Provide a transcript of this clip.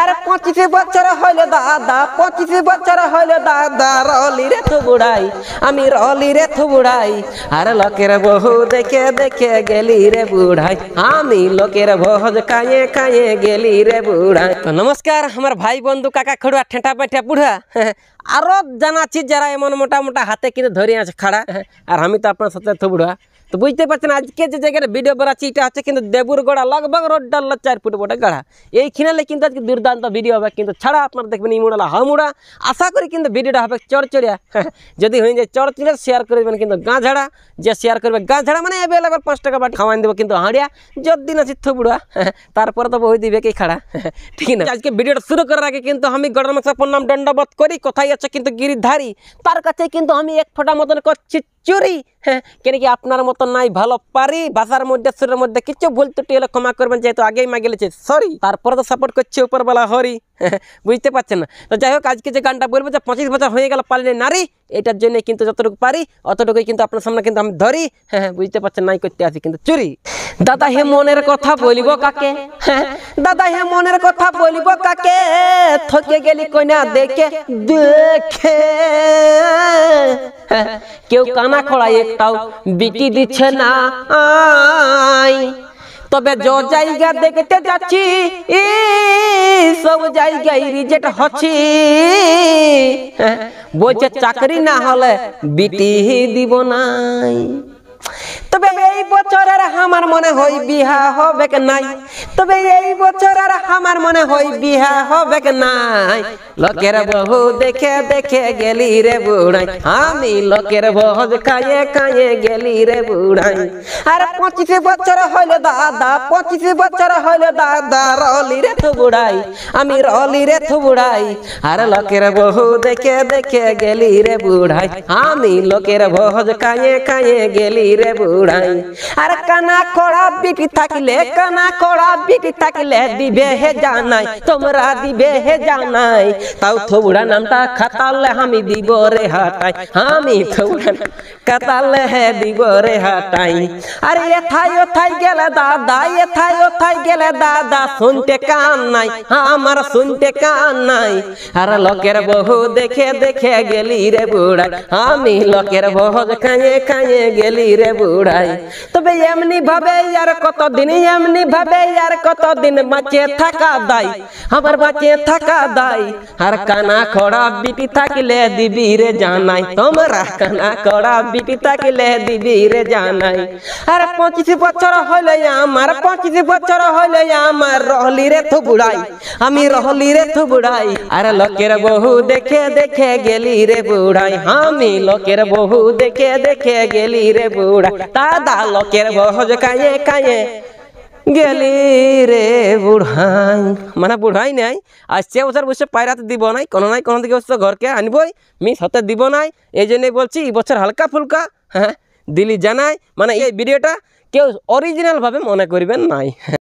আর পঁচিশে বছর হইল দাদা পঁচিশে বছর হইল দাদা রলি রে থুবুড়াই আমি রলি রে থুবুড়াই আর লোকের বহু দেখে দেখে গেলি রে বুড়াই আমি লোকের ভোজ কায়ে কায়ে গেলি রে বুড়াই তো নমস্কার আমার ভাই বন্ধু কাকা খড়ুয়া ঠেঁটা পেঁটা বুড়া আরো জানাচ্ছি যারা এমন মোটা মোটা হাতে কিনে ধরে আছে খাড়া আর আমি তো আপনার সাথে থুবুড়া তো বুঝতে পারছেন আজকে যে জায়গায় ভিডিও বেড়াচ্ছি এটা আছে কিন্তু দেবুর গড়া লগভগ রোডটা চার ফুট বটে গাড়া এইখানে কিন্তু আজকে দির্দান্ত ভিডিও হবে কিন্তু ছড়া আপনারা দেখবেন ইমোরালা হামুরা আশা করি কিন্তু ভিডিওটা হবে চড়চড়িয়া যদি হই চড়চড় শেয়ার করে দেন কিন্তু গাঁঝড়া যে শেয়ার করবে গাঁঝড়া মানে এবে লাগা 5 টাকা পাটি খাওয়াই দেব কিন্তু হাড়িয়া যতদিন সিদ্ধ বুড়ুয়া তারপর তো বই দিবে কে খাড়া ঠিক না আজকে ভিডিও শুরু করে রাখি কিন্তু আমি গড়মছাপন নাম ডণ্ডবত করি কোথায় আছে কিন্তু গীরিধারী তার কাছে কিন্তু আমি এক ফটা মতলক চুরি হ্যাঁ কেন কি আপনার মতো নাই ভালো পারি ভাষার মধ্যে সুরের মধ্যে কিছু ভুল ত্রুটি হলে ক্ষমা করবেন যেহেতু আগেই মা গেলেছে সরি তারপরে তো সাপোর্ট করছে উপরবেলা হরি বুঝতে পারছেন না তো যাই হোক আজকে যে গানটা বলবো যে পঁচিশ বছর হয়ে গেল পারলে নারী এটার জন্য কিন্তু যতটুকু পারি অতটুকুই কিন্তু আপনার সামনে কিন্তু আমি ধরি হ্যাঁ, হ্যাঁ বুঝতে পারছেন নাই করতে আসি কিন্তু চুরি দাদা হে মনের কথা বলিব কাকে হ্যাঁ, দাদা হে মনের কথা বলিব কাকে থকে গেলি কইনা দেখে দেখে হ্যাঁ, কেউ কানা খড়াই একটাও বিটি দিচ্ছে না তবে যে জায়গা দেখতে যাচ্ছি সব জায়গায় রিজেক্ট হচ্ছি বলছে চাকরি না হলে বিটি দিব নাই আমার মনে হয় বিহা হবে নাই তবে এই বছর আর আমার মনে হয় বিহা হবে নাই লোকের বহু দেখে দেখে গেলি রে বুড়াই আমি লোকের বহজ খায়ে খায়ে গেলি রে বুড়াই আর পঁচিশ বছর হইল দাদা পঁচিশ বছর হইল দাদা রলি রে থুবুড়াই আমি রলি রে থুবুড়াই আর লোকের বহু দেখে দেখে গেলি রে বুড়াই আমি লোকের বহজ খায়ে খায়ে গেলি রে বুড়াই আর কান না কোড়া ビック থাকলে না কোড়া ビック থাকলে দিবে জানাই তোমরা দিবে জানাই তাও থোড়া নামটা খাতলে আমি দিব রে हटাই আমি থোড়া নামটা খাতলে দিব রে हटাই আরে এথায় ওথায় গেলে দাদা এথায় ওথায় গেলে দাদা শুনতে কান নাই আমার শুনতে কান নাই আরে লকের বউ দেখে দেখে গলি রে বুড়া আমি লকের বউ খায় খায় গলি রে বুড়াই তবে ইএম এমনি ভাবে আর কতদিন এমনি ভাবে আর কতদিন বাঁচে থাকা দাই আমার বাঁচে থাকা দাই আর কানা খড়া বিপি থাকলে দিবি রে জানাই তোমার কানা খড়া বিপি থাকলে দিবি রে জানাই আর পঁচিশ বছর হইলে আমার পঁচিশ বছর হইলে আমার রহলি রে থুবুড়াই আমি রহলি রে থুবুড়াই আর লোকের বহু দেখে দেখে গেলি রে বুড়াই আমি লোকের বহু দেখে দেখে গেলি রে বুড়াই দাদা লোকের বহু যে কাঁয়ে কাঁয়ে গেলি রে বুড়াই মানে বুড়াই নাই আসছে বছর বসে পায়রাতে দিব নাই কোনো নাই কোনো দিকে বসে ঘরকে আনবই মি হতে দিব নাই এই জন্যই বলছি এই বছর হালকা ফুলকা হ্যাঁ দিলি জানাই মানে এই ভিডিওটা কেউ অরিজিনালভাবে মনে করিবেন নাই